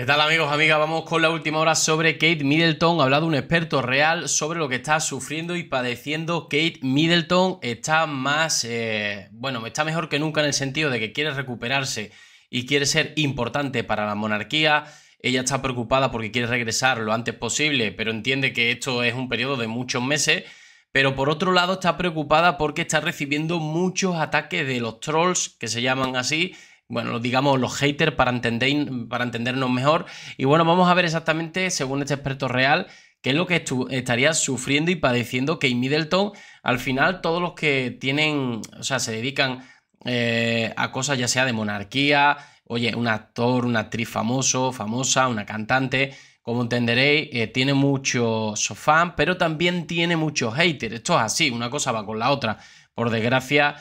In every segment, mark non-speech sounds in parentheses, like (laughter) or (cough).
¿Qué tal amigos, amigas? Vamos con la última hora sobre Kate Middleton. Ha hablado un experto real sobre lo que está sufriendo y padeciendo Kate Middleton. Está más, eh, bueno, está mejor que nunca en el sentido de que quiere recuperarse y quiere ser importante para la monarquía. Ella está preocupada porque quiere regresar lo antes posible, pero entiende que esto es un periodo de muchos meses. Pero por otro lado está preocupada porque está recibiendo muchos ataques de los trolls, que se llaman así, bueno, digamos, los haters para, entender, para entendernos mejor. Y bueno, vamos a ver exactamente, según este experto real, qué es lo que estarías sufriendo y padeciendo Kate Middleton. Al final, todos los que tienen, o sea, se dedican eh, a cosas ya sea de monarquía, oye, un actor, una actriz famoso, famosa, una cantante, como entenderéis, eh, tiene muchos fans, pero también tiene muchos haters. Esto es así, una cosa va con la otra. Por desgracia,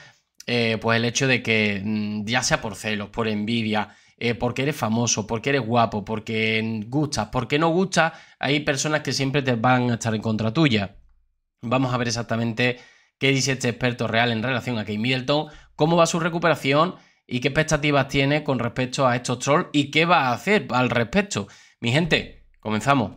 eh, pues el hecho de que mm, ya sea por celos, por envidia, eh, porque eres famoso, porque eres guapo, porque gustas, porque no gustas, hay personas que siempre te van a estar en contra tuya. Vamos a ver exactamente qué dice este experto real en relación a Kate Middleton, cómo va su recuperación y qué expectativas tiene con respecto a estos trolls y qué va a hacer al respecto. Mi gente, comenzamos.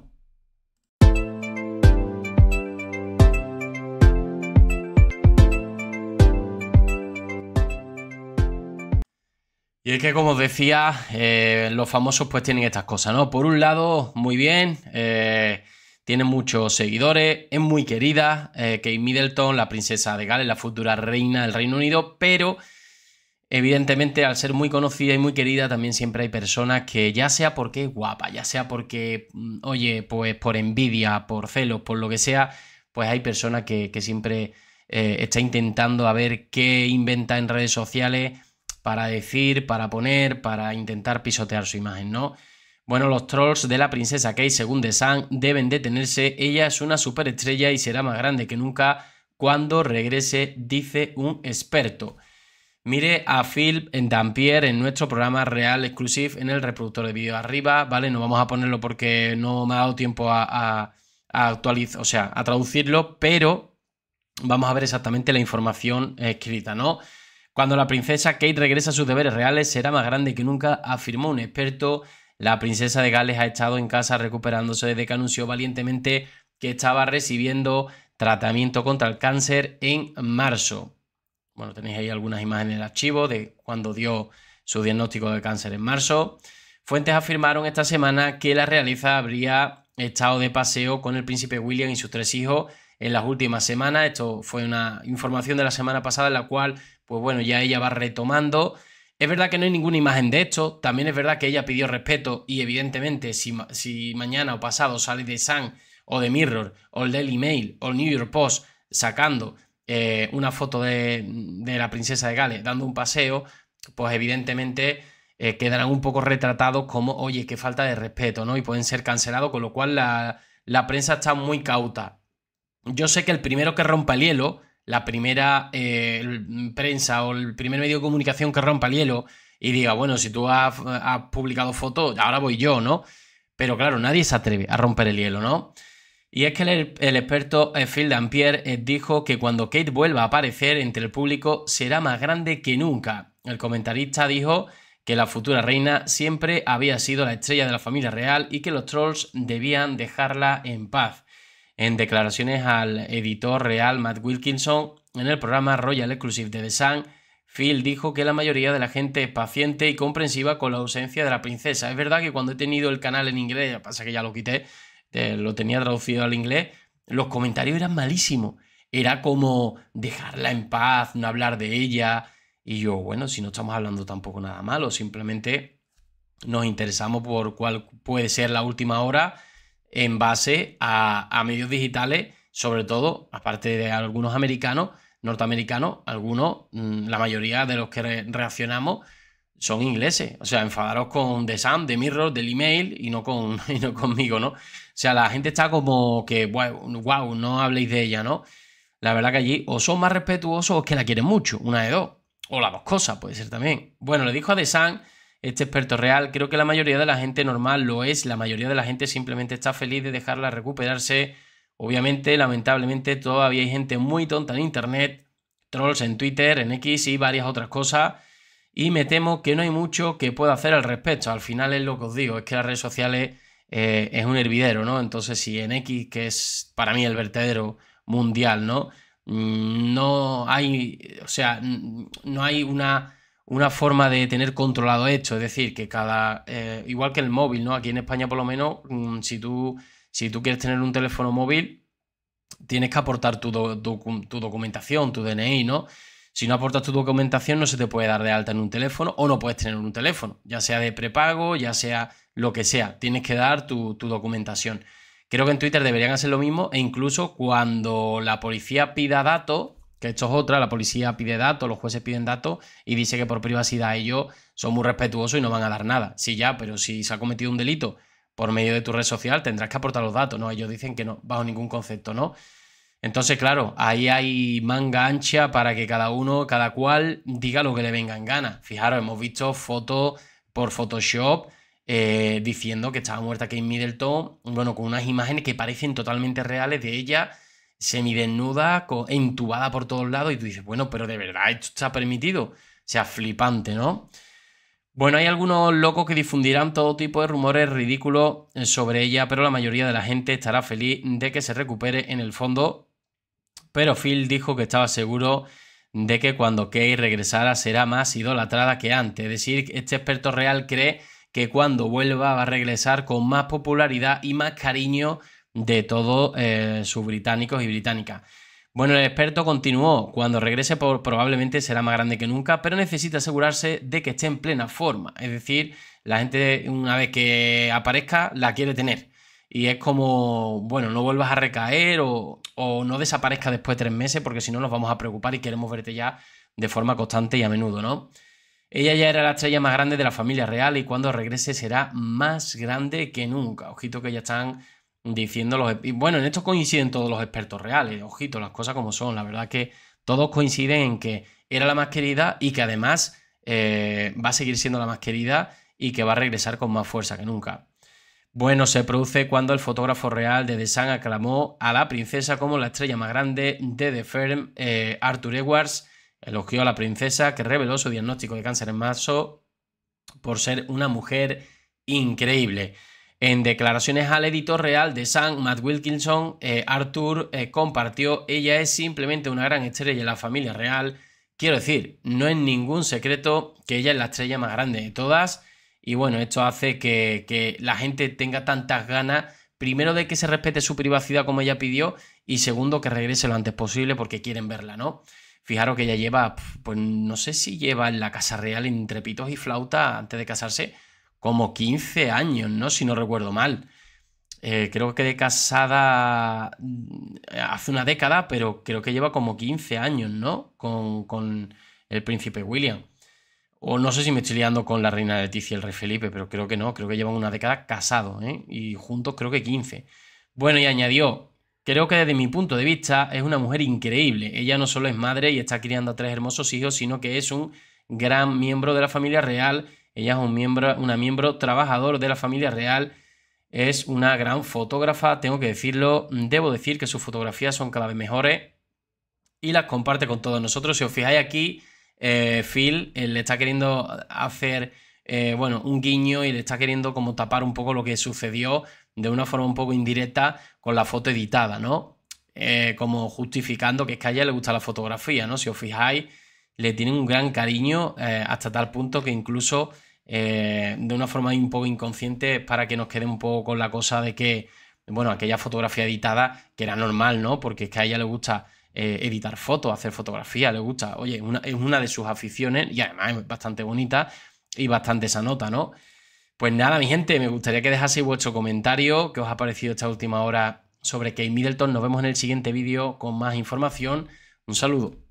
es que, como os decía, eh, los famosos pues tienen estas cosas, ¿no? Por un lado, muy bien, eh, tiene muchos seguidores, es muy querida, eh, Kate Middleton, la princesa de Gales, la futura reina del Reino Unido, pero evidentemente al ser muy conocida y muy querida también siempre hay personas que ya sea porque es guapa, ya sea porque, mm, oye, pues por envidia, por celos, por lo que sea, pues hay personas que, que siempre está intentando a ver qué inventa en redes sociales para decir, para poner, para intentar pisotear su imagen, ¿no? Bueno, los trolls de la princesa Kate, según The Sun, deben detenerse. Ella es una superestrella y será más grande que nunca cuando regrese, dice un experto. Mire a Phil en Dampier en nuestro programa Real Exclusive en el reproductor de vídeo arriba, ¿vale? No vamos a ponerlo porque no me ha dado tiempo a actualizar, o sea, a traducirlo, pero vamos a ver exactamente la información escrita, ¿no? Cuando la princesa Kate regresa a sus deberes reales, será más grande que nunca, afirmó un experto. La princesa de Gales ha estado en casa recuperándose desde que anunció valientemente que estaba recibiendo tratamiento contra el cáncer en marzo. Bueno, tenéis ahí algunas imágenes del archivo de cuando dio su diagnóstico de cáncer en marzo. Fuentes afirmaron esta semana que la realeza habría estado de paseo con el príncipe William y sus tres hijos en las últimas semanas. Esto fue una información de la semana pasada en la cual pues bueno, ya ella va retomando. Es verdad que no hay ninguna imagen de esto, también es verdad que ella pidió respeto y evidentemente si, mañana o pasado sale de Sun o de Mirror o el Daily Mail o el New York Post sacando eh, una foto de, la princesa de Gales dando un paseo, pues evidentemente eh, quedarán un poco retratados como, oye, qué falta de respeto, ¿no? Y pueden ser cancelados, con lo cual la, la prensa está muy cauta. Yo sé que el primero que rompa el hielo la primera eh, prensa o el primer medio de comunicación que rompa el hielo y diga, bueno, si tú has, publicado fotos, ahora voy yo, ¿no? Pero claro, nadie se atreve a romper el hielo, ¿no? Y es que el, el experto eh, Phil Dampier eh, dijo que cuando Kate vuelva a aparecer entre el público será más grande que nunca. El comentarista dijo que la futura reina siempre había sido la estrella de la familia real y que los trolls debían dejarla en paz en declaraciones al editor real Matt Wilkinson en el programa Royal Exclusive de The Sun, Phil dijo que la mayoría de la gente es paciente y comprensiva con la ausencia de la princesa. Es verdad que cuando he tenido el canal en inglés, pasa que ya lo quité, lo tenía traducido al inglés, los comentarios eran malísimos. Era como dejarla en paz, no hablar de ella. Y yo, bueno, si no estamos hablando tampoco nada malo, simplemente nos interesamos por cuál puede ser la última hora en base a, medios digitales, sobre todo, aparte de algunos americanos, norteamericanos, algunos, mm, la mayoría de los que reaccionamos son ingleses. O sea, enfadaros con The Sun, The Mirror, del email y no, con, (laughs) conmigo, ¿no? O sea, la gente está como que, wow, no habléis de ella, ¿no? La verdad que allí o son más respetuosos o es que la quieren mucho, una de dos. O las dos cosas, puede ser también. Bueno, le dijo a The Sun este experto real. Creo que la mayoría de la gente normal lo es, la mayoría de la gente simplemente está feliz de dejarla recuperarse. Obviamente, lamentablemente, todavía hay gente muy tonta en Internet, trolls en Twitter, en X y varias otras cosas. Y me temo que no hay mucho que pueda hacer al respecto. Al final es lo que os digo, es que las redes sociales eh, es un hervidero, ¿no? Entonces, si en X, que es para mí el vertedero mundial, ¿no? Mm, no hay, o sea, no hay una una forma de tener controlado esto. Es decir, que cada. Eh, igual que el móvil, ¿no? Aquí en España, por lo menos, mm, si tú, si tú quieres tener un teléfono móvil, tienes que aportar tu, documentación, tu DNI, ¿no? Si no aportas tu documentación, no se te puede dar de alta en un teléfono o no puedes tener un teléfono, ya sea de prepago, ya sea lo que sea. Tienes que dar tu, tu documentación. Creo que en Twitter deberían hacer lo mismo e incluso cuando la policía pida datos, que esto es otra, la policía pide datos, los jueces piden datos y dice que por privacidad ellos son muy respetuosos y no van a dar nada. Sí, ya, pero si se ha cometido un delito por medio de tu red social, tendrás que aportar los datos, ¿no? Ellos dicen que no, bajo ningún concepto, ¿no? Entonces, claro, ahí hay manga ancha para que cada uno, cada cual, diga lo que le venga en gana. Fijaros, hemos visto fotos por Photoshop eh, diciendo que estaba muerta Kate Middleton, bueno, con unas imágenes que parecen totalmente reales de ella semidesnuda, entubada por todos lados, y tú dices, bueno, pero de verdad esto está permitido. O sea, flipante, ¿no? Bueno, hay algunos locos que difundirán todo tipo de rumores ridículos eh, sobre ella, pero la mayoría de la gente estará feliz de que se recupere en el fondo. Pero Phil dijo que estaba seguro de que cuando Kay regresara será más idolatrada que antes. Es decir, este experto real cree que cuando vuelva va a regresar con más popularidad y más cariño de todos eh, sus británicos y británicas. Bueno, el experto continuó, cuando regrese probablemente será más grande que nunca, pero necesita asegurarse de que esté en plena forma. Es decir, la gente una vez que aparezca la quiere tener. Y es como, bueno, no vuelvas a recaer o, o no desaparezca después de tres meses porque si no nos vamos a preocupar y queremos verte ya de forma constante y a menudo, ¿no? Ella ya era la estrella más grande de la familia real y cuando regrese será más grande que nunca. Ojito que ya están diciendo los... bueno, en esto coinciden todos los expertos reales, ojito, las cosas como son, la verdad que todos coinciden en que era la más querida y que además eh, va a seguir siendo la más querida y que va a regresar con más fuerza que nunca. Bueno, se produce cuando el fotógrafo real de The Sun aclamó a la princesa como la estrella más grande de The Firm. Eh, Arthur Edwards elogió a la princesa que reveló su diagnóstico de cáncer en marzo por ser una mujer increíble. En declaraciones al editor real de Sam, Matt Wilkinson, eh, Arthur eh, compartió, ella es simplemente una gran estrella de la familia real. Quiero decir, no es ningún secreto que ella es la estrella más grande de todas. Y bueno, esto hace que, la gente tenga tantas ganas, primero de que se respete su privacidad como ella pidió, y segundo que regrese lo antes posible porque quieren verla, ¿no? Fijaros que ella lleva, pues no sé si lleva en la casa real entre pitos y flauta antes de casarse como 15 años, ¿no? Si no recuerdo mal. Eh, creo que de casada mm, hace una década, pero creo que lleva como 15 años, ¿no? Con, con el príncipe William. O no sé si me estoy liando con la reina Leticia y el rey Felipe, pero creo que no, creo que llevan una década casados, ¿eh? Y juntos creo que 15. Bueno, y añadió, creo que desde mi punto de vista es una mujer increíble. Ella no solo es madre y está criando a tres hermosos hijos, sino que es un gran miembro de la familia real ella es un miembro, una miembro trabajador de la familia real. Es una gran fotógrafa, tengo que decirlo. Debo decir que sus fotografías son cada vez mejores y las comparte con todos nosotros. Si os fijáis aquí, eh, Phil eh, le está queriendo hacer, eh, bueno, un guiño y le está queriendo como tapar un poco lo que sucedió de una forma un poco indirecta con la foto editada, ¿no? como justificando que es que a ella le gusta la fotografía, ¿no? Si os fijáis, le tienen un gran cariño eh, hasta tal punto que incluso eh, de una forma un poco inconsciente para que nos quede un poco con la cosa de que, bueno, aquella fotografía editada, que era normal, ¿no? Porque es que a ella le gusta eh, editar fotos, hacer fotografía, le gusta, oye, es una de sus aficiones y además es bastante bonita y bastante esa nota, ¿no? Pues nada, mi gente, me gustaría que dejaseis vuestro comentario, que os ha parecido esta última hora sobre Kate Middleton. Nos vemos en el siguiente vídeo con más información. Un saludo.